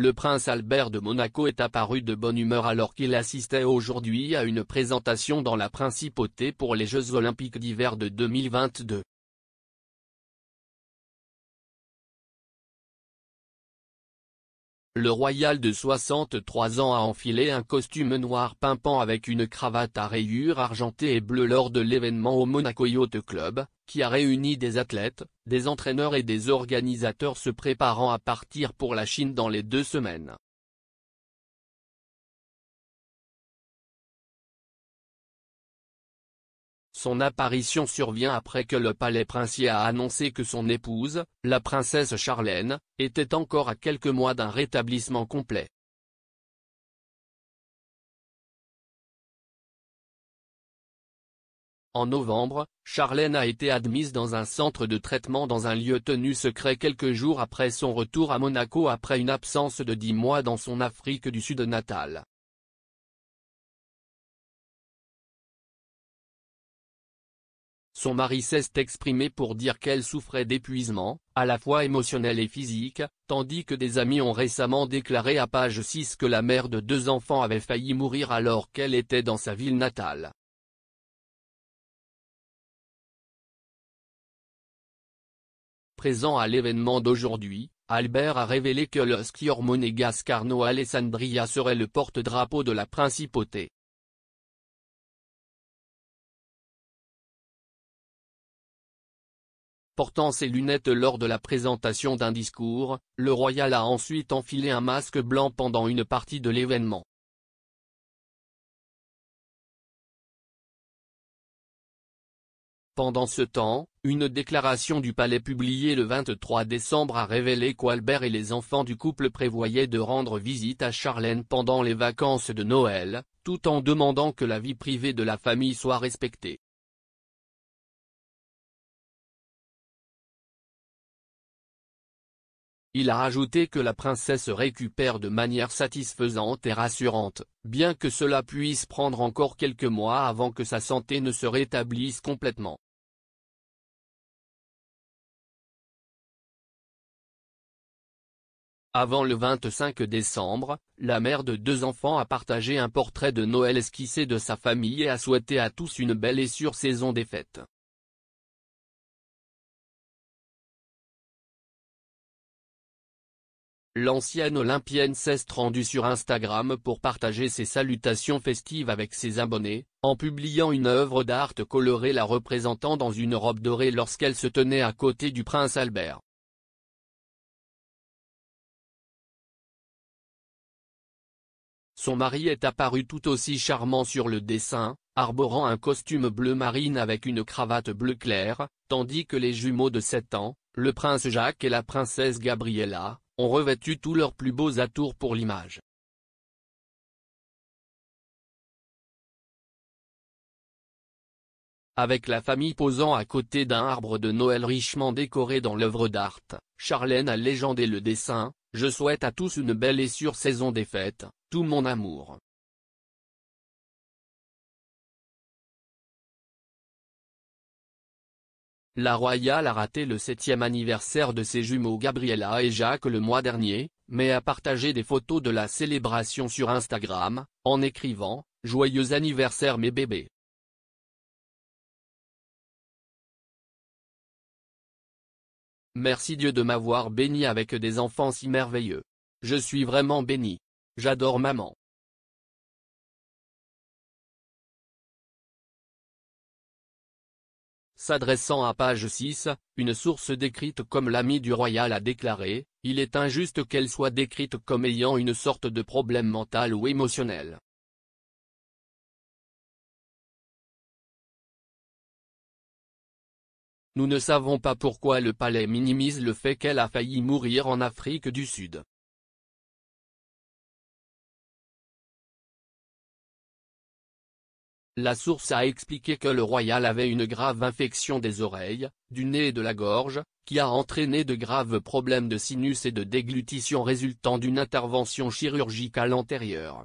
Le prince Albert de Monaco est apparu de bonne humeur alors qu'il assistait aujourd'hui à une présentation dans la principauté pour les Jeux Olympiques d'hiver de 2022. le royal de 63 ans a enfilé un costume noir pimpant avec une cravate à rayures argentées et bleues lors de l'événement au Monaco Yacht Club, qui a réuni des athlètes, des entraîneurs et des organisateurs se préparant à partir pour la Chine dans les deux semaines. Son apparition survient après que le palais princier a annoncé que son épouse, la princesse Charlène, était encore à quelques mois d'un rétablissement complet. En novembre, Charlène a été admise dans un centre de traitement dans un lieu tenu secret quelques jours après son retour à Monaco après une absence de dix mois dans son Afrique du Sud natale. Son mari cesse d'exprimer pour dire qu'elle souffrait d'épuisement, à la fois émotionnel et physique, tandis que des amis ont récemment déclaré à page 6 que la mère de deux enfants avait failli mourir alors qu'elle était dans sa ville natale. Présent à l'événement d'aujourd'hui, Albert a révélé que le monégasque Carno Alessandria serait le porte-drapeau de la principauté. Portant ses lunettes lors de la présentation d'un discours, le Royal a ensuite enfilé un masque blanc pendant une partie de l'événement. Pendant ce temps, une déclaration du palais publiée le 23 décembre a révélé qu'Albert et les enfants du couple prévoyaient de rendre visite à Charlène pendant les vacances de Noël, tout en demandant que la vie privée de la famille soit respectée. Il a ajouté que la princesse récupère de manière satisfaisante et rassurante, bien que cela puisse prendre encore quelques mois avant que sa santé ne se rétablisse complètement. Avant le 25 décembre, la mère de deux enfants a partagé un portrait de Noël esquissé de sa famille et a souhaité à tous une belle et sûre saison des fêtes. L'ancienne Olympienne s'est rendue sur Instagram pour partager ses salutations festives avec ses abonnés, en publiant une œuvre d'art colorée la représentant dans une robe dorée lorsqu'elle se tenait à côté du prince Albert. Son mari est apparu tout aussi charmant sur le dessin, arborant un costume bleu marine avec une cravate bleu clair, tandis que les jumeaux de 7 ans, le prince Jacques et la princesse Gabriella, ont revêtu tous leurs plus beaux atours pour l'image. Avec la famille posant à côté d'un arbre de Noël richement décoré dans l'œuvre d'art, Charlène a légendé le dessin, je souhaite à tous une belle et sûre saison des fêtes, tout mon amour. La Royale a raté le septième anniversaire de ses jumeaux Gabriella et Jacques le mois dernier, mais a partagé des photos de la célébration sur Instagram, en écrivant « Joyeux anniversaire mes bébés ». Merci Dieu de m'avoir béni avec des enfants si merveilleux. Je suis vraiment béni. J'adore maman. S'adressant à page 6, une source décrite comme l'ami du royal a déclaré, il est injuste qu'elle soit décrite comme ayant une sorte de problème mental ou émotionnel. Nous ne savons pas pourquoi le palais minimise le fait qu'elle a failli mourir en Afrique du Sud. La source a expliqué que le royal avait une grave infection des oreilles, du nez et de la gorge, qui a entraîné de graves problèmes de sinus et de déglutition résultant d'une intervention chirurgicale antérieure.